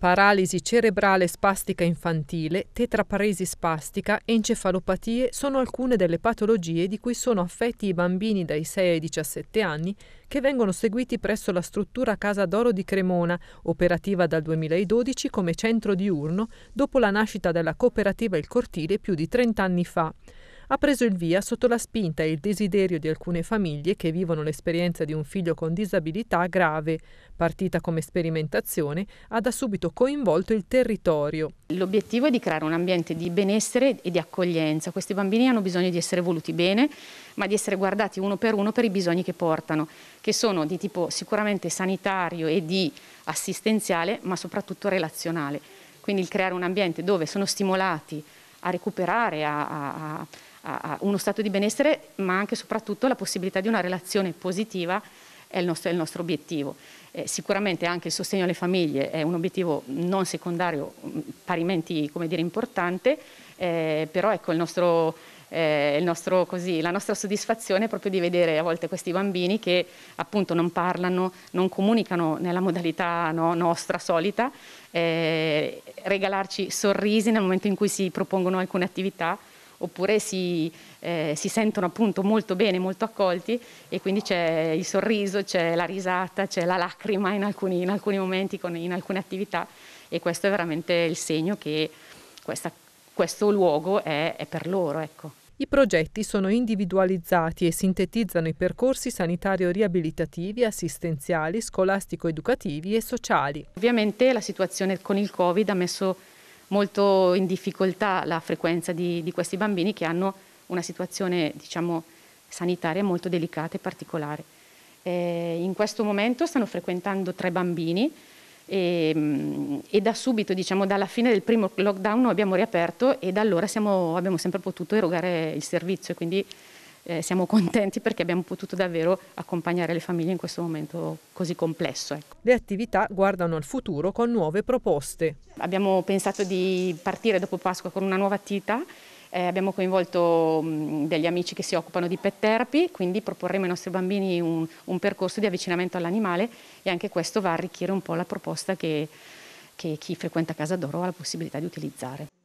Paralisi cerebrale spastica infantile, tetraparesi spastica, encefalopatie sono alcune delle patologie di cui sono affetti i bambini dai 6 ai 17 anni che vengono seguiti presso la struttura Casa d'Oro di Cremona, operativa dal 2012 come centro diurno dopo la nascita della cooperativa Il Cortile più di 30 anni fa ha preso il via sotto la spinta e il desiderio di alcune famiglie che vivono l'esperienza di un figlio con disabilità grave. Partita come sperimentazione, ha da subito coinvolto il territorio. L'obiettivo è di creare un ambiente di benessere e di accoglienza. Questi bambini hanno bisogno di essere voluti bene, ma di essere guardati uno per uno per i bisogni che portano, che sono di tipo sicuramente sanitario e di assistenziale, ma soprattutto relazionale. Quindi il creare un ambiente dove sono stimolati a recuperare, a, a, a uno stato di benessere, ma anche e soprattutto la possibilità di una relazione positiva è il nostro, è il nostro obiettivo. Eh, sicuramente anche il sostegno alle famiglie è un obiettivo non secondario, mm, parimenti dire, importante, eh, però ecco il nostro, eh, il nostro, così, la nostra soddisfazione è proprio di vedere a volte questi bambini che appunto non parlano, non comunicano nella modalità no, nostra solita, eh, regalarci sorrisi nel momento in cui si propongono alcune attività oppure si, eh, si sentono appunto molto bene, molto accolti e quindi c'è il sorriso, c'è la risata, c'è la lacrima in alcuni, in alcuni momenti, con, in alcune attività e questo è veramente il segno che questa, questo luogo è, è per loro. Ecco. I progetti sono individualizzati e sintetizzano i percorsi sanitario-riabilitativi, assistenziali, scolastico-educativi e sociali. Ovviamente la situazione con il Covid ha messo molto in difficoltà la frequenza di, di questi bambini che hanno una situazione diciamo, sanitaria molto delicata e particolare. Eh, in questo momento stanno frequentando tre bambini e, mm, e da subito, diciamo, dalla fine del primo lockdown abbiamo riaperto e da allora siamo, abbiamo sempre potuto erogare il servizio, quindi eh, siamo contenti perché abbiamo potuto davvero accompagnare le famiglie in questo momento così complesso. Ecco. Le attività guardano al futuro con nuove proposte. Abbiamo pensato di partire dopo Pasqua con una nuova attività eh, abbiamo coinvolto mh, mm, degli amici che si occupano di pet therapy, quindi proporremo ai nostri bambini un, un percorso di avvicinamento all'animale e anche questo va a arricchire un po' la proposta che, che chi frequenta Casa d'Oro ha la possibilità di utilizzare.